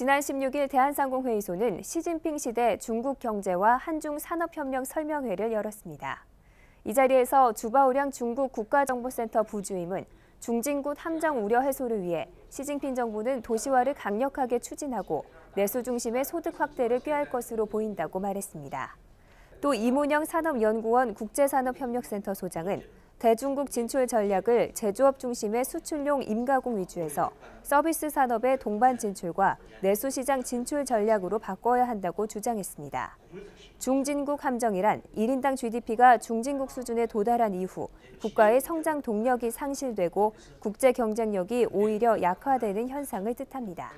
지난 16일 대한상공회의소는 시진핑 시대 중국 경제와 한중 산업협력 설명회를 열었습니다. 이 자리에서 주바우량 중국 국가정보센터 부주임은 중진국 함정 우려 해소를 위해 시진핑 정부는 도시화를 강력하게 추진하고 내수 중심의 소득 확대를 꾀할 것으로 보인다고 말했습니다. 또 이문영 산업연구원 국제산업협력센터 소장은 대중국 진출 전략을 제조업 중심의 수출용 임가공 위주에서 서비스 산업의 동반 진출과 내수시장 진출 전략으로 바꿔야 한다고 주장했습니다. 중진국 함정이란 1인당 GDP가 중진국 수준에 도달한 이후 국가의 성장 동력이 상실되고 국제 경쟁력이 오히려 약화되는 현상을 뜻합니다.